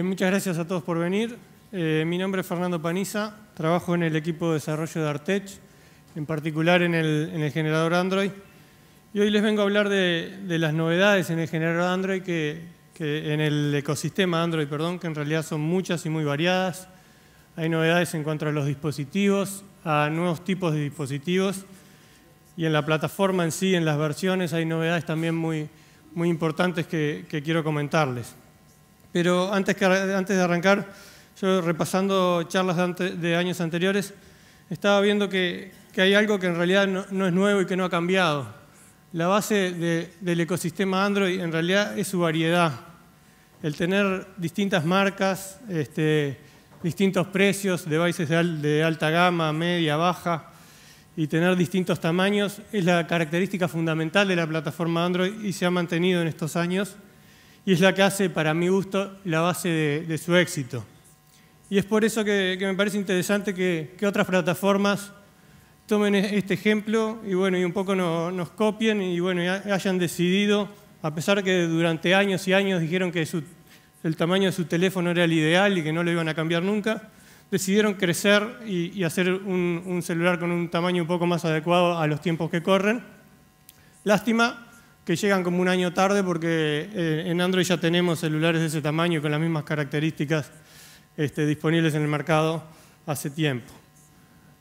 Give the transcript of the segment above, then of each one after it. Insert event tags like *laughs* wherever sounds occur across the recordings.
Eh, muchas gracias a todos por venir. Eh, mi nombre es Fernando Paniza, trabajo en el equipo de desarrollo de Artech, en particular en el, generador Android. Y hoy les vengo a hablar de, las novedades en el generador Android, que, en el ecosistema Android, perdón, que en realidad son muchas y muy variadas. Hay novedades en cuanto a los dispositivos, a nuevos tipos de dispositivos y en la plataforma en sí, en las versiones, hay novedades también muy, importantes que quiero comentarles. Pero antes, antes de arrancar, yo repasando charlas de, años anteriores, estaba viendo que, hay algo que en realidad no, es nuevo y que no ha cambiado. La base del ecosistema Android en realidad es su variedad. El tener distintas marcas, este, distintos precios, devices de, de alta gama, media, baja, y tener distintos tamaños es la característica fundamental de la plataforma Android y se ha mantenido en estos años y es la que hace, para mi gusto, la base de, su éxito. Y es por eso que, me parece interesante que, otras plataformas tomen e-, este ejemplo y, bueno, y un poco nos copien y, bueno, hayan decidido, a pesar que durante años y años dijeron que el tamaño de su teléfono era el ideal y que no lo iban a cambiar nunca, decidieron crecer y, hacer un, un celular con un tamaño un poco más adecuado a los tiempos que corren. Lástima que llegan como un año tarde porque eh, en Android ya tenemos celulares de ese tamaño y con las mismas características este, disponibles en el mercado hace tiempo.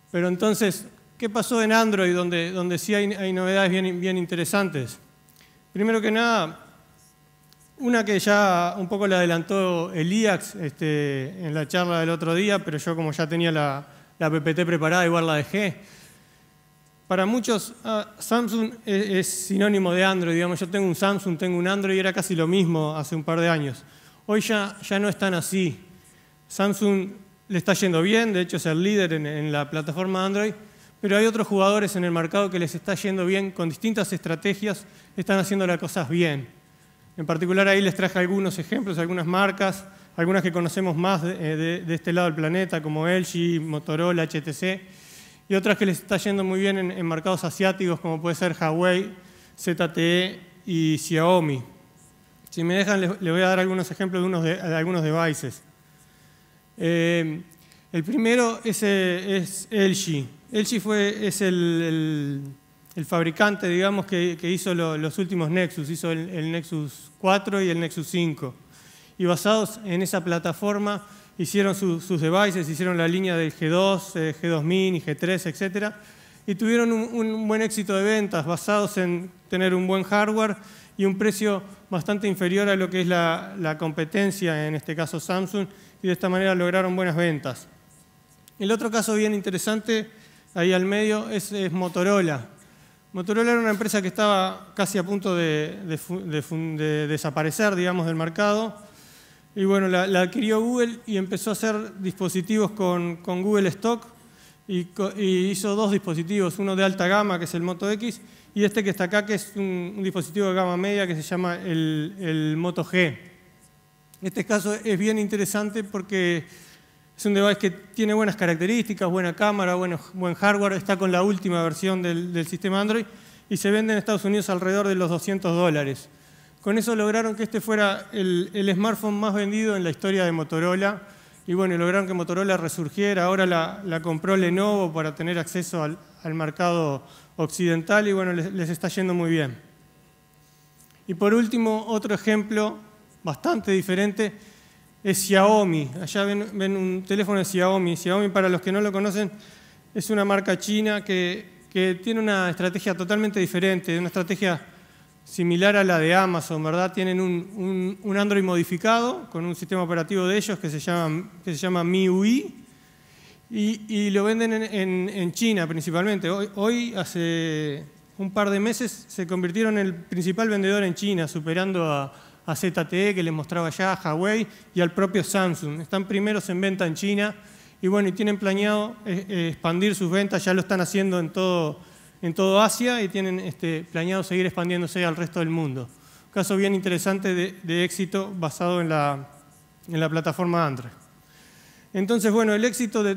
Pero entonces, ¿qué pasó en Android donde, donde sí hay, novedades bien, bien interesantes? Primero que nada, una que ya un poco la adelantó Eliax este, en la charla del otro día, pero yo como ya tenía la, la PPT preparada, igual la dejé para muchos ah, Samsung es, sinónimo de Android. Digamos, yo tengo un Samsung, tengo un Android y era casi lo mismo hace un par de años. Hoy ya, ya no están así. Samsung le está yendo bien, de hecho es el líder en, la plataforma Android, pero hay otros jugadores en el mercado que les está yendo bien con distintas estrategias, están haciendo las cosas bien. En particular ahí les traje algunos ejemplos, algunas marcas, algunas que conocemos más de, eh, de este lado del planeta, como LG, Motorola, HTC y otras que les está yendo muy bien en, mercados asiáticos, como puede ser Huawei, ZTE y Xiaomi. Si me dejan, les, voy a dar algunos ejemplos de, algunos devices. Eh, el primero es, eh, es, Elchi fue, es el, fabricante, digamos, que, hizo los últimos Nexus. Hizo el Nexus 4 y el Nexus 5. Y basados en esa plataforma, hicieron sus devices, hicieron la línea del G2, eh, G2 Mini, G3, etc. Y tuvieron un, buen éxito de ventas basados en tener un buen hardware y un precio bastante inferior a lo que es la, competencia, en este caso Samsung, y de esta manera lograron buenas ventas. El otro caso bien interesante, ahí al medio, es, Motorola. Motorola era una empresa que estaba casi a punto de, de desaparecer, digamos, del mercado y bueno, la, adquirió Google y empezó a hacer dispositivos con, Google Stock y, hizo dos dispositivos, uno de alta gama, que es el Moto X, y este que está acá, que es un, dispositivo de gama media que se llama el, Moto G. Este caso es bien interesante porque es un device que tiene buenas características, buena cámara, buen hardware, está con la última versión del, del, sistema Android y se vende en Estados Unidos alrededor de los 200 dólares. Con eso lograron que este fuera el, smartphone más vendido en la historia de Motorola. Y bueno, lograron que Motorola resurgiera. Ahora la, compró Lenovo para tener acceso al, mercado occidental y bueno, les, está yendo muy bien. Y por último, otro ejemplo bastante diferente es Xiaomi. Allá ven, un teléfono de Xiaomi. Xiaomi, para los que no lo conocen, es una marca china que, que tiene una estrategia totalmente diferente, una estrategia similar a la de Amazon, ¿verdad? Tienen un, un, Android modificado con un sistema operativo de ellos que se llama, que se llama MIUI y, lo venden en, China principalmente. Hoy, hace un par de meses, se convirtieron en el principal vendedor en China, superando a, a ZTE, que les mostraba ya, a Huawei y al propio Samsung. Están primeros en venta en China y bueno, y tienen planeado eh, eh, expandir sus ventas, ya lo están haciendo en todo en todo Asia y tienen este, planeado seguir expandiéndose al resto del mundo. caso bien interesante de, éxito basado en la, plataforma Android. Entonces, bueno, el éxito de,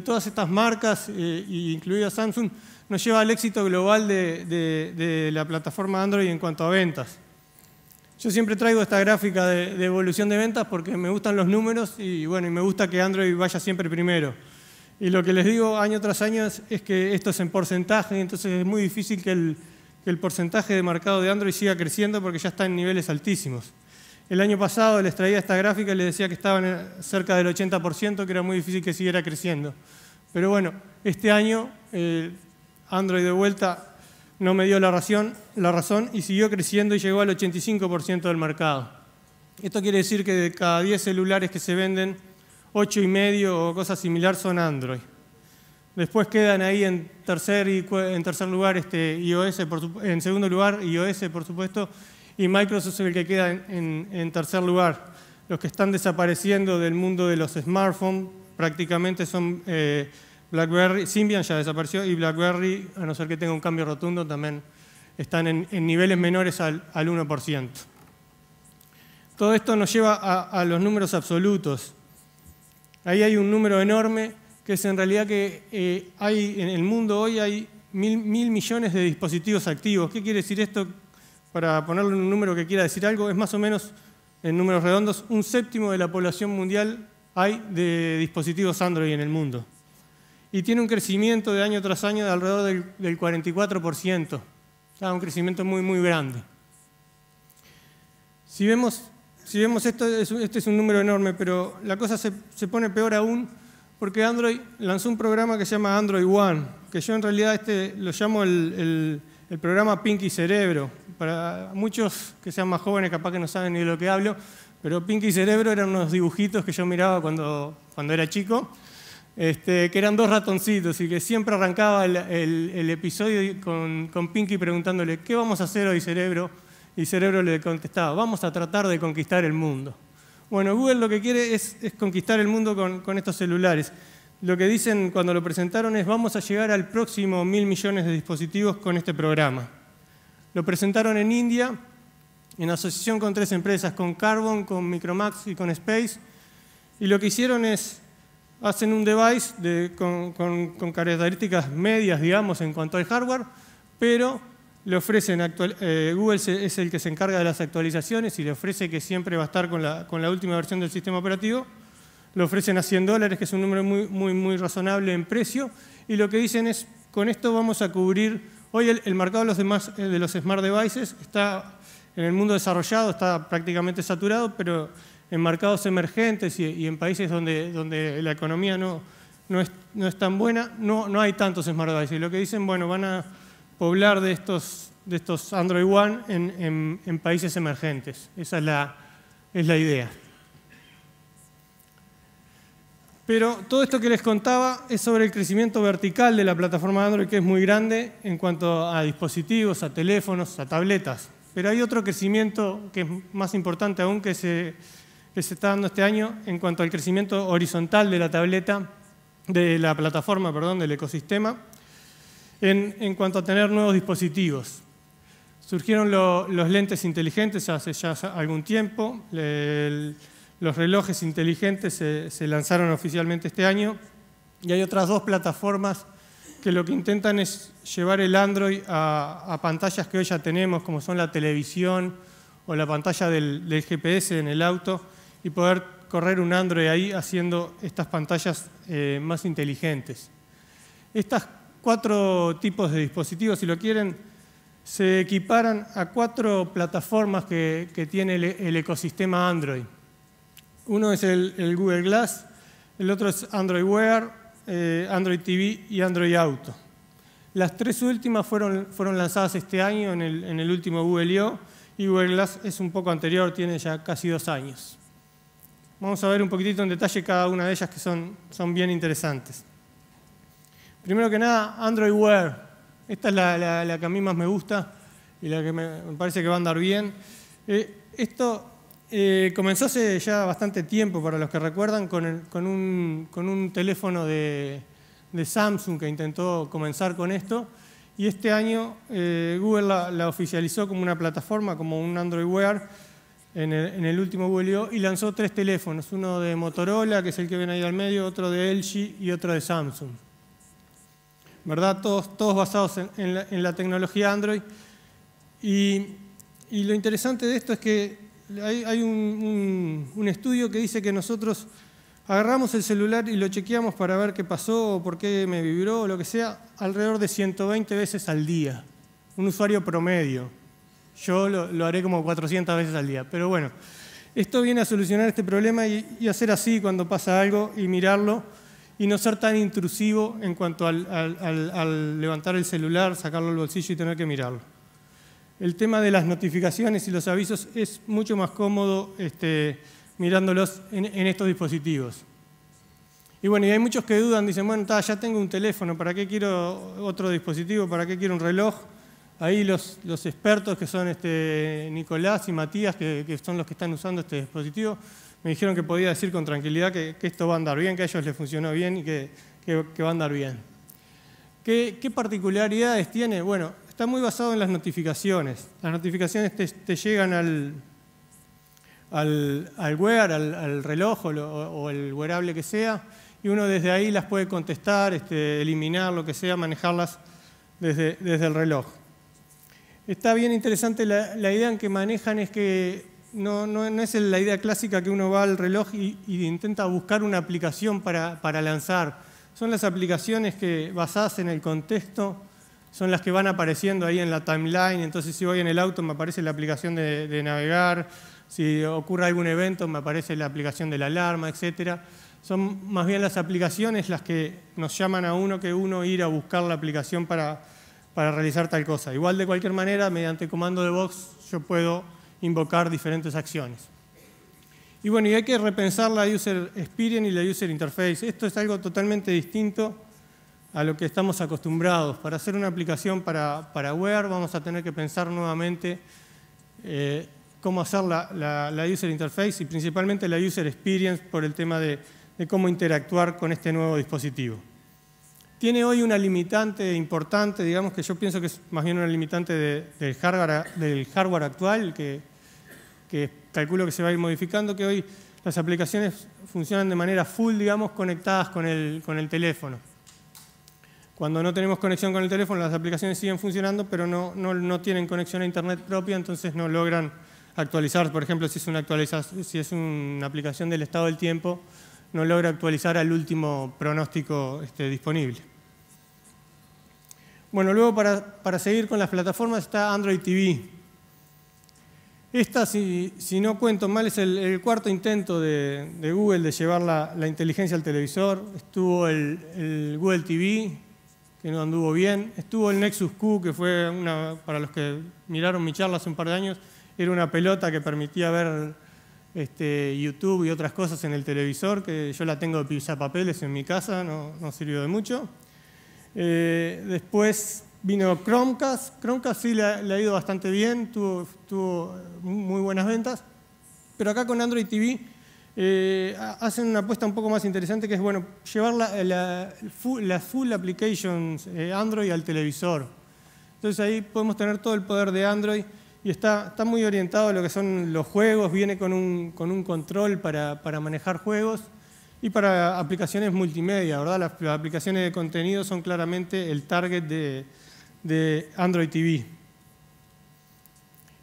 todas estas marcas, eh, incluida Samsung, nos lleva al éxito global de, la plataforma Android en cuanto a ventas. Yo siempre traigo esta gráfica de, evolución de ventas porque me gustan los números y, bueno, y me gusta que Android vaya siempre primero. Y lo que les digo año tras año es que esto es en porcentaje, entonces es muy difícil que el, porcentaje de mercado de Android siga creciendo porque ya está en niveles altísimos. El año pasado les traía esta gráfica y les decía que estaban eh, cerca del 80%, que era muy difícil que siguiera creciendo. Pero bueno, este año eh, Android de vuelta no me dio la razón, la razón y siguió creciendo y llegó al 85% del mercado. Esto quiere decir que de cada 10 celulares que se venden, Ocho y medio o cosas similar son Android. Después quedan ahí en tercer, y, en tercer lugar este iOS, por en segundo lugar iOS, por supuesto, y Microsoft es el que queda en, tercer lugar. Los que están desapareciendo del mundo de los smartphones prácticamente son eh, BlackBerry, Symbian ya desapareció, y BlackBerry, a no ser que tenga un cambio rotundo, también están en, niveles menores al, 1%. Todo esto nos lleva a los números absolutos. Ahí hay un número enorme que es en realidad que eh, hay en el mundo hoy hay mil, millones de dispositivos activos. ¿Qué quiere decir esto? Para ponerle un número que quiera decir algo, es más o menos, en números redondos, un séptimo de la población mundial hay de dispositivos Android en el mundo. Y tiene un crecimiento de año tras año de alrededor del, 44%. Ah, un crecimiento muy, muy grande. Si vemos si vemos esto, este es un número enorme, pero la cosa se, se pone peor aún porque Android lanzó un programa que se llama Android One, que yo en realidad este lo llamo el, el, programa Pinky Cerebro. Para muchos que sean más jóvenes capaz que no saben ni de lo que hablo, pero Pinky Cerebro eran unos dibujitos que yo miraba cuando, cuando era chico, este, que eran dos ratoncitos y que siempre arrancaba el, el episodio con, con Pinky preguntándole, ¿qué vamos a hacer hoy, Cerebro? Y Cerebro le contestaba, vamos a tratar de conquistar el mundo. Bueno, Google lo que quiere es, conquistar el mundo con, estos celulares. Lo que dicen cuando lo presentaron es, vamos a llegar al próximo mil millones de dispositivos con este programa. Lo presentaron en India, en asociación con tres empresas, con Carbon, con Micromax y con Space. Y lo que hicieron es, hacen un device con, con características medias, digamos, en cuanto al hardware, pero le ofrecen actual, eh, Google es el que se encarga de las actualizaciones y le ofrece que siempre va a estar con la, con la última versión del sistema operativo. Le ofrecen a 100 dólares, que es un número muy, muy, muy razonable en precio. Y lo que dicen es, con esto vamos a cubrir... Hoy el, mercado de los, demás, eh, de los smart devices está en el mundo desarrollado, está prácticamente saturado, pero en mercados emergentes y, en países donde, donde la economía no, no, es, es tan buena, no, no hay tantos smart devices. Lo que dicen, bueno, van a poblar de estos, de estos Android One en, países emergentes. Esa es la, idea. Pero todo esto que les contaba es sobre el crecimiento vertical de la plataforma Android, que es muy grande en cuanto a dispositivos, a teléfonos, a tabletas. Pero hay otro crecimiento que es más importante aún que se, que se está dando este año en cuanto al crecimiento horizontal de la tableta, de la plataforma, perdón, del ecosistema, en, cuanto a tener nuevos dispositivos. Surgieron los lentes inteligentes hace ya algún tiempo, los relojes inteligentes se, lanzaron oficialmente este año y hay otras dos plataformas que lo que intentan es llevar el Android a, pantallas que hoy ya tenemos, como son la televisión o la pantalla del, GPS en el auto, y poder correr un Android ahí haciendo estas pantallas eh, más inteligentes. Estas cuatro tipos de dispositivos, si lo quieren, se equiparan a cuatro plataformas que, tiene el, ecosistema Android. Uno es el, Google Glass, el otro es Android Wear, eh, Android TV y Android Auto. Las tres últimas fueron, lanzadas este año en el, último Google I.O. y Google Glass es un poco anterior, tiene ya casi dos años. Vamos a ver un poquitito en detalle cada una de ellas que son bien interesantes. Primero que nada, Android Wear. Esta es la, que a mí más me gusta y la que me, parece que va a andar bien. Eh, esto eh, comenzó hace ya bastante tiempo, para los que recuerdan, con, un, teléfono de, Samsung que intentó comenzar con esto. Y este año eh, Google la, oficializó como una plataforma, como un Android Wear, en el, último Google I.O. y lanzó tres teléfonos, uno de Motorola, que es el que ven ahí al medio, otro de LG y otro de Samsung. ¿verdad? Todos, basados en, la, tecnología Android. Y, lo interesante de esto es que hay, un, estudio que dice que nosotros agarramos el celular y lo chequeamos para ver qué pasó o por qué me vibró o lo que sea, alrededor de 120 veces al día. Un usuario promedio. Yo lo, haré como 400 veces al día. Pero bueno, esto viene a solucionar este problema y hacer así cuando pasa algo y mirarlo y no ser tan intrusivo en cuanto al, levantar el celular, sacarlo al bolsillo y tener que mirarlo. El tema de las notificaciones y los avisos es mucho más cómodo este, mirándolos en, estos dispositivos. Y bueno, y hay muchos que dudan, dicen, bueno, ya tengo un teléfono, ¿para qué quiero otro dispositivo? ¿Para qué quiero un reloj? Ahí los, expertos que son este, Nicolás y Matías, que, que son los que están usando este dispositivo, me dijeron que podía decir con tranquilidad que, esto va a andar bien, que a ellos les funcionó bien y que, va a andar bien. ¿Qué, particularidades tiene? Bueno, está muy basado en las notificaciones. Las notificaciones te, llegan al, al, al wear, al, reloj o, al el wearable que sea, y uno desde ahí las puede contestar, este, eliminar, lo que sea, manejarlas desde, desde el reloj. Está bien interesante la, la idea en que manejan es que no, no, no, es la idea clásica que uno va al reloj y, intenta buscar una aplicación para, lanzar. Son las aplicaciones que basadas en el contexto son las que van apareciendo ahí en la timeline. Entonces, si voy en el auto, me aparece la aplicación de, navegar. Si ocurre algún evento, me aparece la aplicación de la alarma, etc. Son más bien las aplicaciones las que nos llaman a uno que uno ir a buscar la aplicación para, para realizar tal cosa. Igual, de cualquier manera, mediante comando de box, yo puedo invocar diferentes acciones. Y bueno, y hay que repensar la user experience y la user interface. Esto es algo totalmente distinto a lo que estamos acostumbrados. Para hacer una aplicación para, para web vamos a tener que pensar nuevamente eh, cómo hacer la, user interface y principalmente la user experience por el tema de, cómo interactuar con este nuevo dispositivo. Tiene hoy una limitante importante, digamos que yo pienso que es más bien una limitante del, hardware, del hardware actual, que que calculo que se va a ir modificando, que hoy las aplicaciones funcionan de manera full, digamos, conectadas con el, con el teléfono. Cuando no tenemos conexión con el teléfono, las aplicaciones siguen funcionando, pero no, no, tienen conexión a Internet propia, entonces no logran actualizar. Por ejemplo, si es, una si es una aplicación del estado del tiempo, no logra actualizar al último pronóstico este, disponible. Bueno, luego para, para seguir con las plataformas está Android TV. Esta, si, no cuento mal, es el, cuarto intento de, Google de llevar la, inteligencia al televisor. Estuvo el, Google TV, que no anduvo bien. Estuvo el Nexus Q, que fue una, para los que miraron mi charla hace un par de años, era una pelota que permitía ver este, YouTube y otras cosas en el televisor, que yo la tengo de papeles en mi casa, no, sirvió de mucho. Eh, después Vino Chromecast, Chromecast sí le ha, ido bastante bien, tuvo, eh, muy buenas ventas, pero acá con Android TV eh, hacen una apuesta un poco más interesante que es bueno, llevar la, full, full applications eh, Android al televisor. Entonces ahí podemos tener todo el poder de Android y está, muy orientado a lo que son los juegos, viene con un, control para, manejar juegos y para aplicaciones multimedia, ¿verdad? las aplicaciones de contenido son claramente el target de, de Android TV.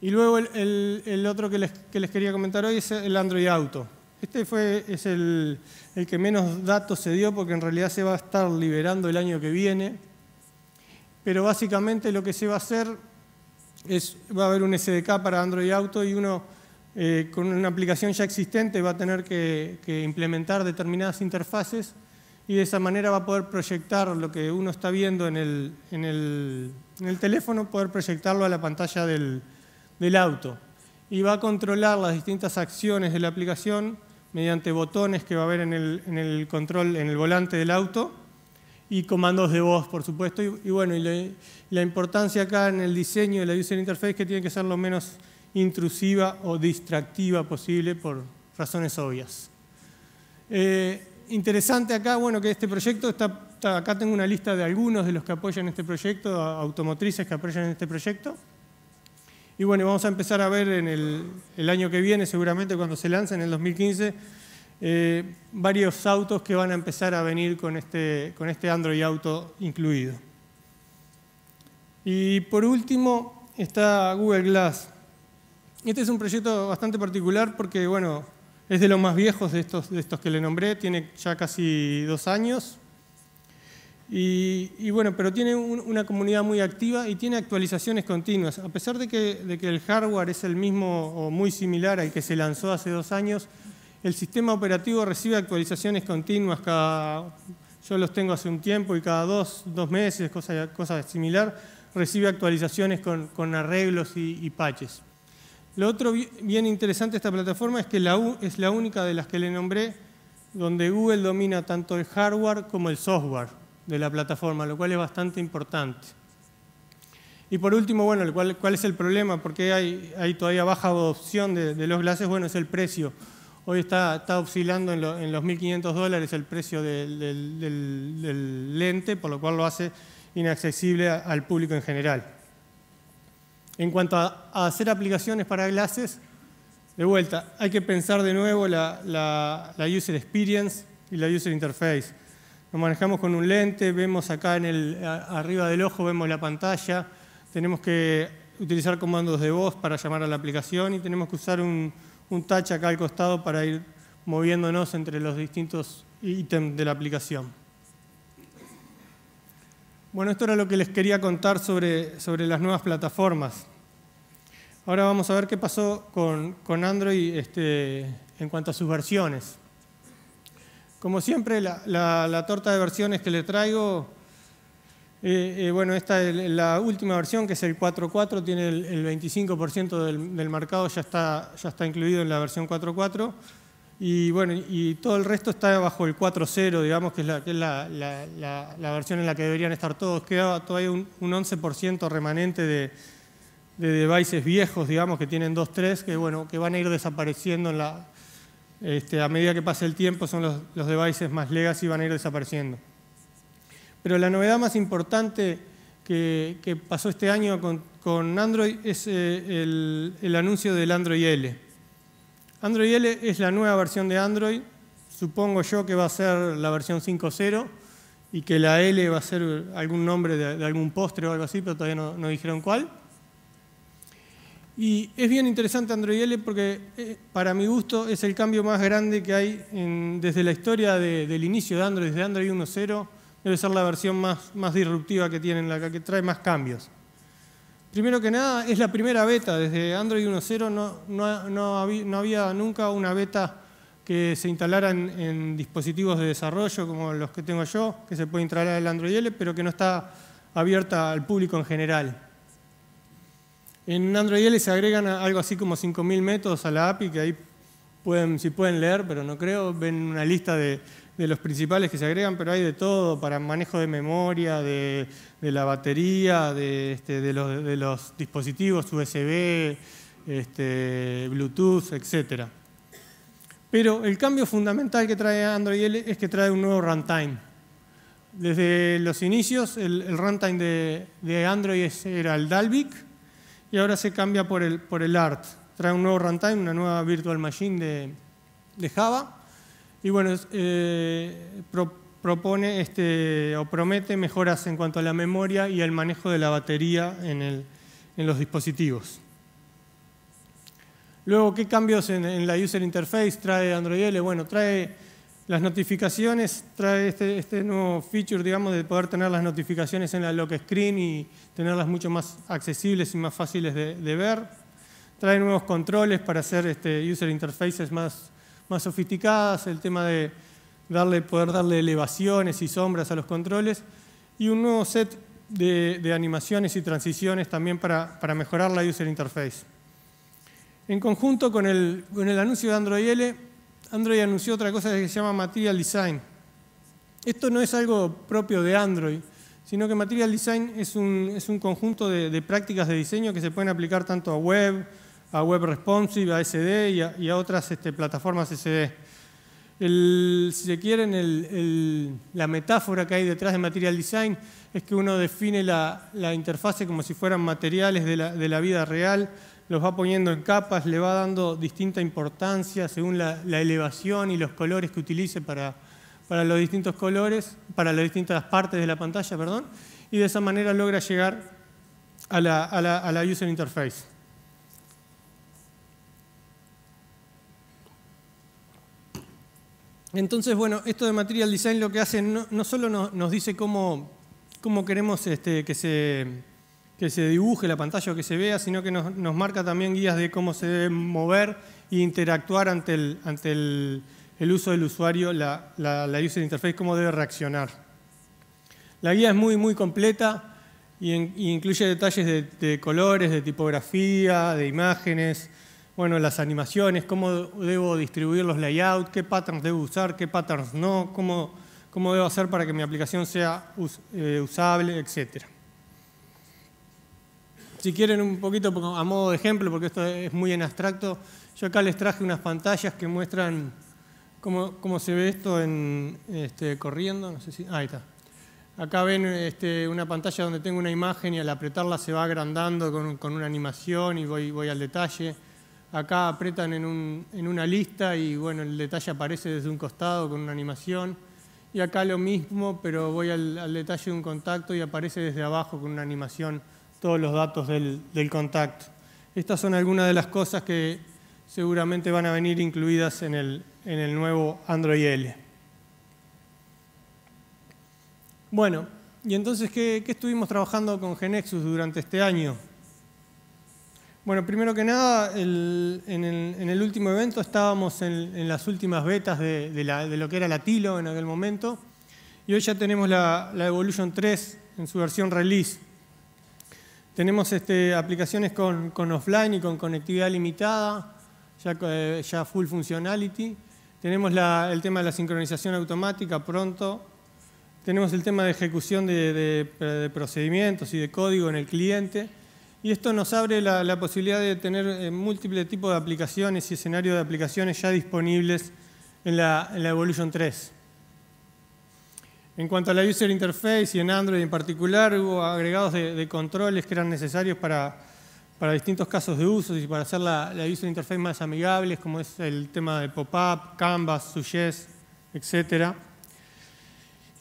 Y luego el, otro que les, quería comentar hoy es el Android Auto. Este fue, es el, que menos datos se dio porque en realidad se va a estar liberando el año que viene. Pero básicamente lo que se va a hacer es, va a haber un SDK para Android Auto y uno eh, con una aplicación ya existente va a tener que, que implementar determinadas interfaces y de esa manera va a poder proyectar lo que uno está viendo en el, en el, teléfono, poder proyectarlo a la pantalla del, auto. Y va a controlar las distintas acciones de la aplicación mediante botones que va a haber en el, control, en el volante del auto, y comandos de voz, por supuesto. Y, bueno, la, importancia acá en el diseño de la user interface que tiene que ser lo menos intrusiva o distractiva posible por razones obvias. Eh, interesante acá, bueno, que este proyecto está, acá tengo una lista de algunos de los que apoyan este proyecto, automotrices que apoyan este proyecto. Y bueno, vamos a empezar a ver en el, año que viene, seguramente cuando se lance, en el 2015, eh, varios autos que van a empezar a venir con este, con este Android Auto incluido. Y por último está Google Glass. Este es un proyecto bastante particular porque, bueno, es de los más viejos de estos, que le nombré, tiene ya casi dos años. Y, bueno, pero tiene una comunidad muy activa y tiene actualizaciones continuas. A pesar de que, el hardware es el mismo o muy similar al que se lanzó hace dos años, el sistema operativo recibe actualizaciones continuas cada, yo los tengo hace un tiempo y cada dos, meses, cosas cosa similar, recibe actualizaciones con, arreglos y, y patches. Lo otro bien interesante de esta plataforma es que la U es la única de las que le nombré donde Google domina tanto el hardware como el software de la plataforma, lo cual es bastante importante. Y por último, bueno, ¿cuál, es el problema? Porque hay, todavía baja adopción de, los glases? Bueno, es el precio. Hoy está, oscilando en, los 1.500 dólares el precio del lente, por lo cual lo hace inaccesible al público en general. En cuanto a, hacer aplicaciones para clases, de vuelta, hay que pensar de nuevo la, user experience y la user interface. Nos manejamos con un lente, vemos acá en el, arriba del ojo, vemos la pantalla, tenemos que utilizar comandos de voz para llamar a la aplicación y tenemos que usar un, un touch acá al costado para ir moviéndonos entre los distintos ítems de la aplicación. Bueno, esto era lo que les quería contar sobre, sobre las nuevas plataformas. Ahora vamos a ver qué pasó con, con Android este, en cuanto a sus versiones. Como siempre, la, torta de versiones que le traigo, eh, eh, bueno, esta es la última versión, que es el 4.4, tiene el, 25% del, mercado, ya está, ya está incluido en la versión 4.4. Y bueno, y todo el resto está bajo el 4.0, digamos, que es, la, versión en la que deberían estar todos. Queda todavía un, 11% remanente de, devices viejos, digamos, que tienen 2.3, que bueno, que van a ir desapareciendo la, este, a medida que pase el tiempo, son los, devices más legacy van a ir desapareciendo. Pero la novedad más importante que, pasó este año con, Android es eh, el anuncio del Android L. Android L es la nueva versión de Android. Supongo yo que va a ser la versión 5.0 y que la L va a ser algún nombre de, algún postre o algo así, pero todavía no, dijeron cuál. Y es bien interesante Android L porque eh, para mi gusto es el cambio más grande que hay desde la historia del inicio de Android, desde Android 1.0, debe ser la versión más, más disruptiva que tienen, la que trae más cambios. Primero que nada, es la primera beta. Desde Android 1.0 no, había, nunca una beta que se instalara en, dispositivos de desarrollo como los que tengo yo, que se puede instalar el Android L, pero que no está abierta al público en general. En Android L se agregan algo así como 5.000 métodos a la API, que ahí pueden, si pueden leer, pero no creo, ven una lista de los principales que se agregan, pero hay de todo, para manejo de memoria, de, de la batería, de, este, de, los, dispositivos USB, este, Bluetooth, etc. Pero el cambio fundamental que trae Android es que trae un nuevo runtime. Desde los inicios, el, runtime de, Android era el Dalvik y ahora se cambia por el, por el ART. Trae un nuevo runtime, una nueva virtual machine de, Java. Y bueno, eh, propone este, o promete mejoras en cuanto a la memoria y el manejo de la batería en, los dispositivos. Luego, ¿qué cambios en, la user interface trae Android L? Bueno, trae las notificaciones, trae este, este, nuevo feature, digamos, de poder tener las notificaciones en la lock screen y tenerlas mucho más accesibles y más fáciles de, ver. Trae nuevos controles para hacer este, user interfaces más, más sofisticadas, el tema de darle, poder darle elevaciones y sombras a los controles y un nuevo set de, animaciones y transiciones también para, mejorar la user interface. En conjunto con el, anuncio de Android L, Android anunció otra cosa que se llama Material Design. Esto no es algo propio de Android, sino que Material Design es un, es un conjunto de, prácticas de diseño que se pueden aplicar tanto a web, a web responsive, a SD y a, otras este, plataformas SD si se quieren, la metáfora que hay detrás de Material Design es que uno define la, interfase como si fueran materiales de la, vida real, los va poniendo en capas, le va dando distinta importancia según la, elevación y los colores que utilice para, los distintos colores, para las distintas partes de la pantalla, perdón, y de esa manera logra llegar a la user interface. Entonces, bueno, esto de Material Design lo que hace no, solo nos, dice cómo, queremos este, que, se, dibuje la pantalla o que se vea, sino que nos, marca también guías de cómo se debe mover e interactuar ante el, uso del usuario, la, la, user interface, cómo debe reaccionar. La guía es muy, muy completa y, incluye detalles de colores, de tipografía, de imágenes, bueno, las animaciones, cómo debo distribuir los layouts, qué patterns debo usar, qué patterns no, cómo, debo hacer para que mi aplicación sea eh, usable, etc. Si quieren un poquito a modo de ejemplo, porque esto es muy en abstracto, yo acá les traje unas pantallas que muestran cómo, se ve esto en, este, corriendo. si, ahí está. Acá ven este, una pantalla donde tengo una imagen y al apretarla se va agrandando con, con una animación y voy, voy al detalle. Acá apretan en, una lista y bueno, el detalle aparece desde un costado con una animación. Y acá lo mismo, pero voy al, detalle de un contacto y aparece desde abajo con una animación todos los datos del, contacto. Estas son algunas de las cosas que seguramente van a venir incluidas en el, nuevo Android L. Bueno, y entonces, ¿qué, estuvimos trabajando con Genexus durante este año? Bueno, primero que nada, en, el, último evento estábamos en, las últimas betas de, lo que era la Tilo en aquel momento y hoy ya tenemos la, Evolution 3 en su versión release. Tenemos este, aplicaciones con, offline y con conectividad limitada, ya, eh, full functionality. Tenemos el tema de la sincronización automática pronto. Tenemos el tema de ejecución de procedimientos y de código en el cliente y esto nos abre la, posibilidad de tener eh, múltiples tipos de aplicaciones y escenarios de aplicaciones ya disponibles en la, Evolution 3. En cuanto a la User Interface y en Android en particular, hubo agregados de, controles que eran necesarios para, distintos casos de uso y para hacer la, User Interface más amigable, como es el tema de pop-up, canvas, suggest, etcétera.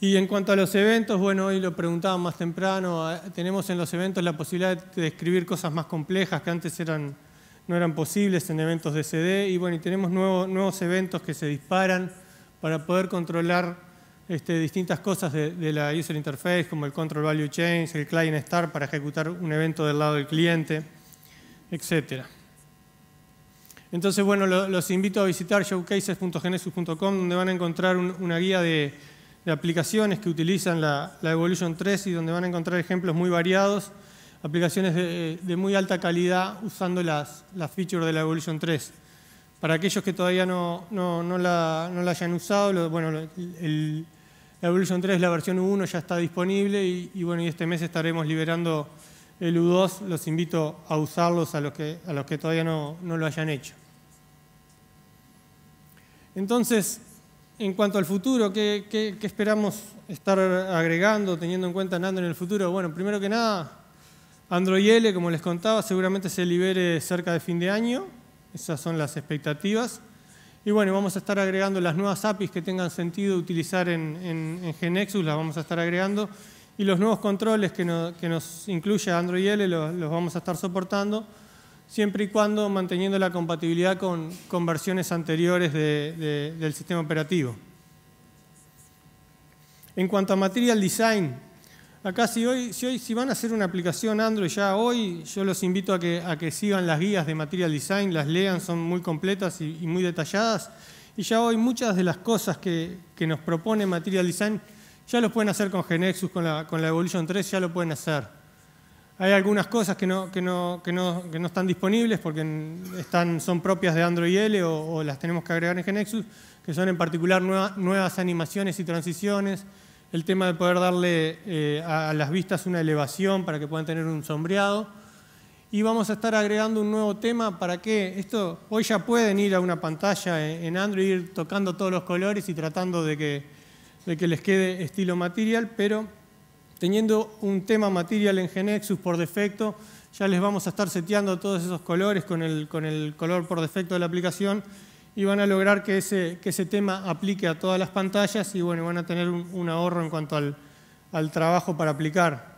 Y en cuanto a los eventos, bueno, hoy lo preguntaban más temprano, ah, tenemos en los eventos la posibilidad de escribir cosas más complejas que antes no eran posibles en eventos de CD, y bueno, y tenemos nuevos eventos que se disparan para poder controlar este, distintas cosas de, la user interface, como el control value change, el client start, para ejecutar un evento del lado del cliente, etc. Entonces, bueno, los invito a visitar showcases.genesis.com, donde van a encontrar una guía de de aplicaciones que utilizan la, Evolution 3 y donde van a encontrar ejemplos muy variados, aplicaciones de, muy alta calidad usando las, features de la Evolution 3. Para aquellos que todavía no, la, hayan usado, bueno, la Evolution 3, la versión 1 ya está disponible y, bueno, este mes estaremos liberando el U2. Los invito a usarlos a los que, a los que todavía no, no lo hayan hecho. Entonces, en cuanto al futuro, ¿qué, esperamos estar agregando, teniendo en cuenta Nando en el futuro? Bueno, primero que nada, Android L, como les contaba, seguramente se libere cerca de fin de año. Esas son las expectativas. Y bueno, vamos a estar agregando las nuevas APIs que tengan sentido utilizar en, Genexus, las vamos a estar agregando. Y los nuevos controles que, nos incluye Android L los, los vamos a estar soportando siempre y cuando manteniendo la compatibilidad con, versiones anteriores del sistema operativo. En cuanto a Material Design, acá si hoy, si hoy van a hacer una aplicación Android ya hoy, yo los invito a que, sigan las guías de Material Design, las lean, son muy completas y, muy detalladas. Y ya hoy muchas de las cosas que, nos propone Material Design ya los pueden hacer con Genexus, con la, con la Evolution 3, ya lo pueden hacer. Hay algunas cosas que no, están disponibles porque son propias de Android L o, las tenemos que agregar en Genexus, que son en particular nuevas animaciones y transiciones, el tema de poder darle eh, a, las vistas una elevación para que puedan tener un sombreado. Y vamos a estar agregando un nuevo tema para que esto, hoy ya pueden ir a una pantalla en, Android, ir tocando todos los colores y tratando de que, de que les quede estilo material, pero teniendo un tema Material en Genexus por defecto, ya les vamos a estar seteando todos esos colores con el, con el color por defecto de la aplicación y van a lograr que ese, que ese tema aplique a todas las pantallas y bueno, van a tener un, ahorro en cuanto al, trabajo para aplicar,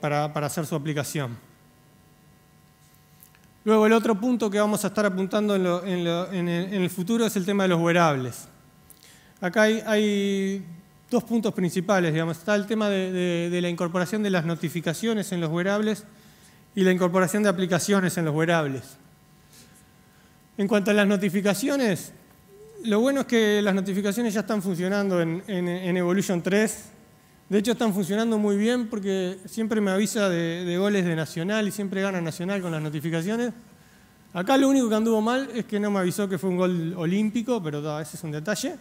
para, hacer su aplicación. Luego el otro punto que vamos a estar apuntando en, el, futuro es el tema de los wearables. Acá hay dos puntos principales, digamos. Está el tema de, la incorporación de las notificaciones en los wearables y la incorporación de aplicaciones en los wearables. En cuanto a las notificaciones, lo bueno es que las notificaciones ya están funcionando en, Evolution 3. De hecho, están funcionando muy bien porque siempre me avisa de, goles de Nacional y siempre gana Nacional con las notificaciones. Acá lo único que anduvo mal es que no me avisó que fue un gol olímpico, pero ese es un detalle.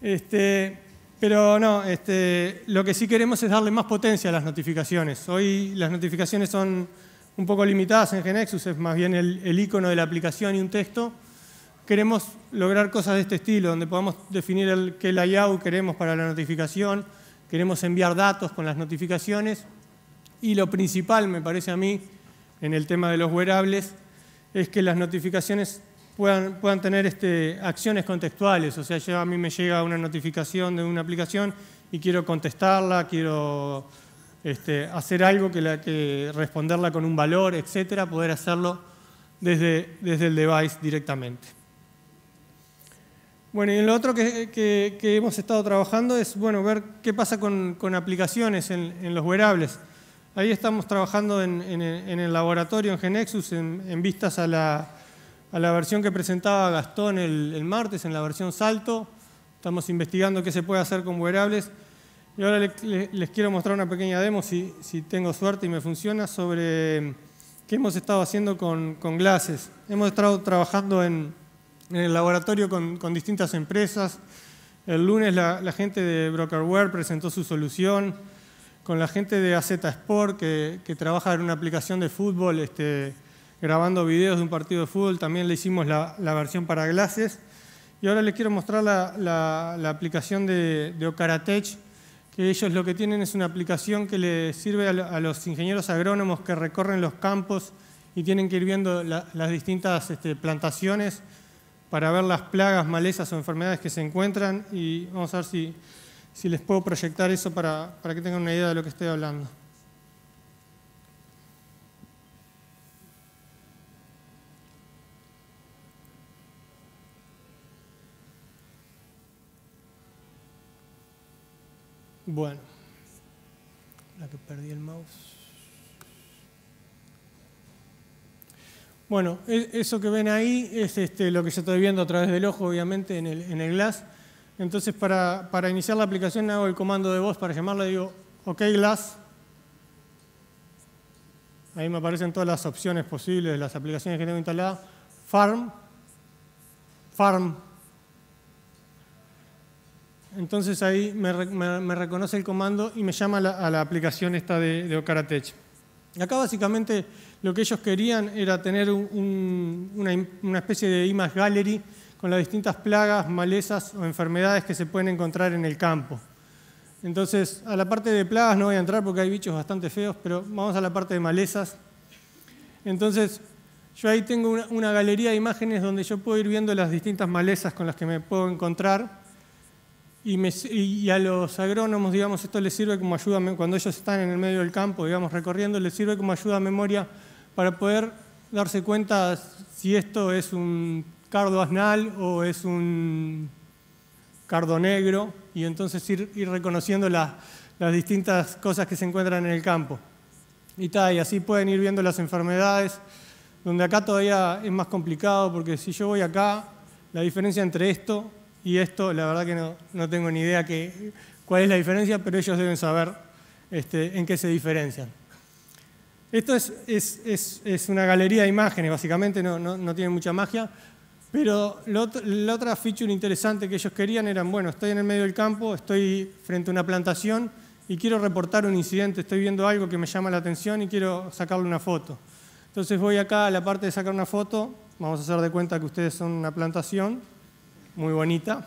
Este, pero no, este, lo que sí queremos es darle más potencia a las notificaciones. Hoy las notificaciones son un poco limitadas en Genexus, es más bien el, icono de la aplicación y un texto. Queremos lograr cosas de este estilo, donde podamos definir el, qué layout queremos para la notificación, queremos enviar datos con las notificaciones y lo principal, me parece a mí, en el tema de los wearables, es que las notificaciones puedan, tener este, acciones contextuales. O sea, yo, a mí me llega una notificación de una aplicación y quiero contestarla, quiero este, hacer algo que, la, que responderla con un valor, etcétera, poder hacerlo desde, desde el device directamente. Bueno, y lo otro que, hemos estado trabajando es bueno, ver qué pasa con, aplicaciones en, los wearables. Ahí estamos trabajando en, en el laboratorio, en Genexus, en, vistas a la, a la versión que presentaba Gastón el, martes, en la versión salto. Estamos investigando qué se puede hacer con wearables. Y ahora les, quiero mostrar una pequeña demo, si, tengo suerte y me funciona, sobre qué hemos estado haciendo con, con Glasses. Hemos estado trabajando en, el laboratorio con, distintas empresas. El lunes la, gente de Brokerware presentó su solución. Con la gente de AZ Sport, que, que trabaja en una aplicación de fútbol, este, grabando videos de un partido de fútbol, también le hicimos la, versión para Glasses. Y ahora les quiero mostrar la, aplicación de, Ocaratech, que ellos lo que tienen es una aplicación que le sirve a, los ingenieros agrónomos que recorren los campos y tienen que ir viendo las distintas este, plantaciones para ver las plagas, malezas o enfermedades que se encuentran y vamos a ver si, les puedo proyectar eso para que tengan una idea de lo que estoy hablando. Bueno, la que perdí el mouse. Bueno, e, eso que ven ahí es este, lo que yo estoy viendo a través del ojo, obviamente, en el, glass. Entonces, para, iniciar la aplicación hago el comando de voz para llamarla, digo, OK Glass. Ahí me aparecen todas las opciones posibles, de las aplicaciones que tengo instaladas. Farm, Farm, entonces ahí me, reconoce el comando y me llama a la aplicación esta de, de Acá básicamente lo que ellos querían era tener una, especie de image gallery con las distintas plagas, malezas o enfermedades que se pueden encontrar en el campo. Entonces, a la parte de plagas no voy a entrar porque hay bichos bastante feos, pero vamos a la parte de malezas. Entonces, yo ahí tengo una galería de imágenes donde yo puedo ir viendo las distintas malezas con las que me puedo encontrar y, a los agrónomos, digamos, esto les sirve como ayuda, cuando ellos están en el medio del campo, digamos, recorriendo, les sirve como ayuda a memoria para poder darse cuenta si esto es un cardo asnal o es un cardo negro, y entonces ir, reconociendo las, distintas cosas que se encuentran en el campo. Y, y así pueden ir viendo las enfermedades, donde acá todavía es más complicado, porque si yo voy acá, la diferencia entre esto y esto la verdad que no, tengo ni idea cuál es la diferencia, pero ellos deben saber este, en qué se diferencian. Esto es, una galería de imágenes, básicamente, no, tiene mucha magia, pero la otra feature interesante que ellos querían eran, bueno, estoy en el medio del campo, estoy frente a una plantación y quiero reportar un incidente, estoy viendo algo que me llama la atención y quiero sacarle una foto. Entonces voy acá a la parte de sacar una foto, vamos a hacer de cuenta que ustedes son una plantación, muy bonita.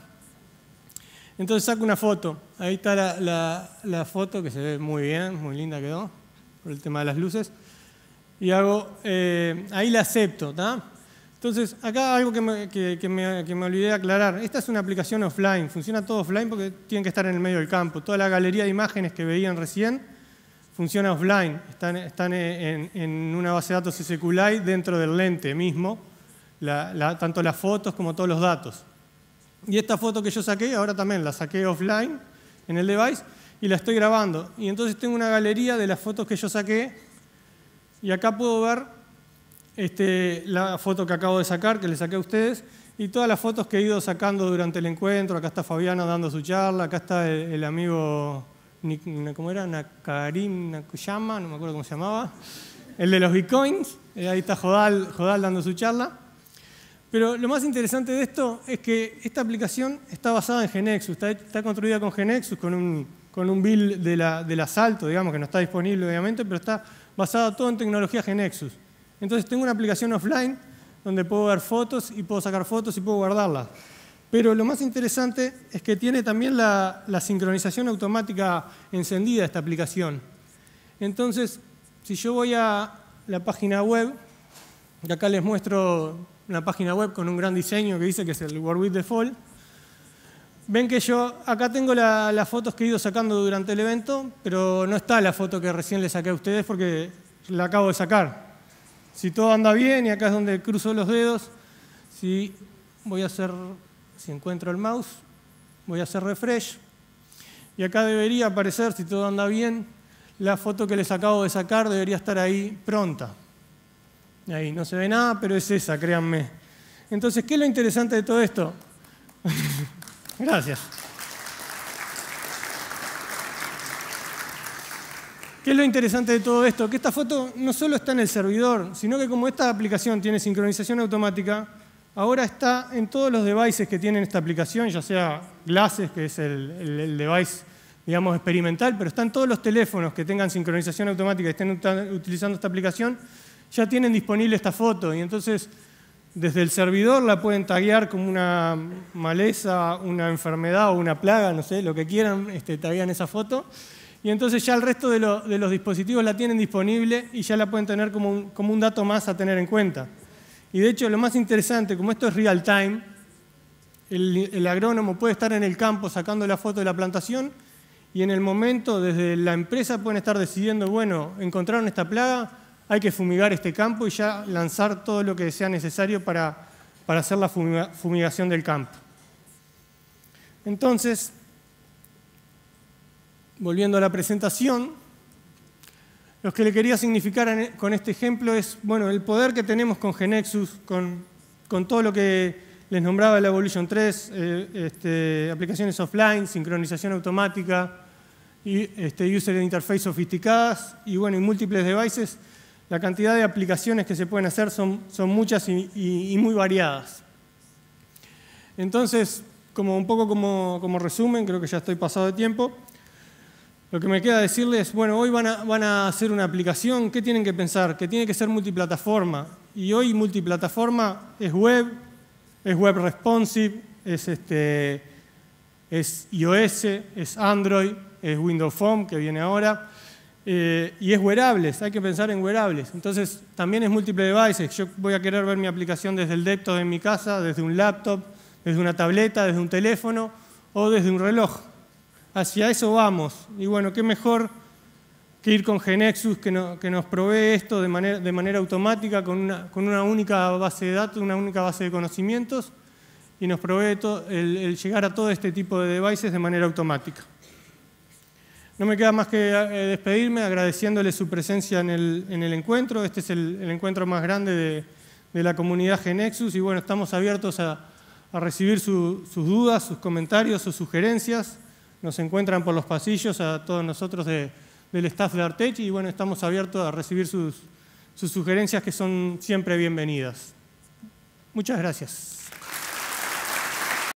Entonces saco una foto. Ahí está la, foto que se ve muy bien, muy linda quedó, por el tema de las luces. Y hago, eh, ahí la acepto, Entonces, acá algo que me, olvidé de aclarar. Esta es una aplicación offline, funciona todo offline porque tiene que estar en el medio del campo. Toda la galería de imágenes que veían recién funciona offline. Están, en, una base de datos SQLite dentro del lente mismo, tanto las fotos como todos los datos. Y esta foto que yo saqué, ahora también la saqué offline en el device y la estoy grabando. Y entonces tengo una galería de las fotos que yo saqué y acá puedo ver este, la foto que acabo de sacar, que le saqué a ustedes, y todas las fotos que he ido sacando durante el encuentro. Acá está Fabiana dando su charla, acá está el, amigo, ¿cómo era? Nakarim Nakuyama, no me acuerdo cómo se llamaba, el de los bitcoins. Eh, ahí está Jodal, Jodal dando su charla. Pero lo más interesante de esto es que esta aplicación está basada en Genexus, está, construida con Genexus, con un, con un build del asalto, digamos, que no está disponible obviamente, pero está basada todo en tecnología Genexus. Entonces tengo una aplicación offline donde puedo ver fotos y puedo sacar fotos y puedo guardarlas. Pero lo más interesante es que tiene también la, la sincronización automática encendida esta aplicación. Entonces, si yo voy a la página web, que acá les muestro una página web con un gran diseño que dice que es el World with Default. Ven que yo acá tengo las fotos que he ido sacando durante el evento, pero no está la foto que recién le saqué a ustedes porque la acabo de sacar. Si todo anda bien, y acá es donde cruzo los dedos, si voy a hacer, si encuentro el mouse, voy a hacer refresh, y acá debería aparecer, si todo anda bien, la foto que les acabo de sacar debería estar ahí pronta. Ahí no se ve nada, pero es esa, créanme. Entonces, ¿qué es lo interesante de todo esto? *laughs* Gracias. ¿Qué es lo interesante de todo esto? Que esta foto no solo está en el servidor, sino que como esta aplicación tiene sincronización automática, ahora está en todos los devices que tienen esta aplicación, ya sea Glasses, que es el, device, digamos, experimental, pero están todos los teléfonos que tengan sincronización automática y estén utilizando esta aplicación, ya tienen disponible esta foto y entonces desde el servidor la pueden taguear como una maleza, una enfermedad o una plaga, no sé, lo que quieran, este, taguean esa foto. Y entonces ya el resto de, los dispositivos la tienen disponible y ya la pueden tener como un, dato más a tener en cuenta. Y de hecho lo más interesante, como esto es real time, el, el agrónomo puede estar en el campo sacando la foto de la plantación y en el momento desde la empresa pueden estar decidiendo, bueno, encontraron esta plaga, hay que fumigar este campo y ya lanzar todo lo que sea necesario para, hacer la fumigación del campo. Entonces, volviendo a la presentación, lo que le quería significar e, con este ejemplo es, bueno, el poder que tenemos con Genexus, con, todo lo que les nombraba la Evolution 3, eh, este, aplicaciones offline, sincronización automática, y, este, user interface sofisticadas y, bueno, y múltiples devices, la cantidad de aplicaciones que se pueden hacer son, muchas y, muy variadas. Entonces, como un poco como, resumen, creo que ya estoy pasado de tiempo, lo que me queda decirles, bueno, hoy van a, hacer una aplicación, ¿qué tienen que pensar? Que tiene que ser multiplataforma. Y hoy multiplataforma es web, es web responsive, es, este, es iOS, es Android, es Windows Phone que viene ahora, eh, y es wearables, hay que pensar en wearables. Entonces, también es múltiple devices. Yo voy a querer ver mi aplicación desde el desktop de mi casa, desde un laptop, desde una tableta, desde un teléfono o desde un reloj. Hacia eso vamos. Y bueno, qué mejor que ir con Genexus, que, nos provee esto de manera, automática, con una, única base de datos, una única base de conocimientos, y nos provee el llegar a todo este tipo de devices de manera automática. No me queda más que eh, despedirme agradeciéndole su presencia en el, encuentro. Este es el, encuentro más grande de, la comunidad Genexus y bueno, estamos abiertos a, recibir sus dudas, sus comentarios, sus sugerencias. Nos encuentran por los pasillos a todos nosotros del staff de Artech y bueno, estamos abiertos a recibir sus sugerencias que son siempre bienvenidas. Muchas gracias.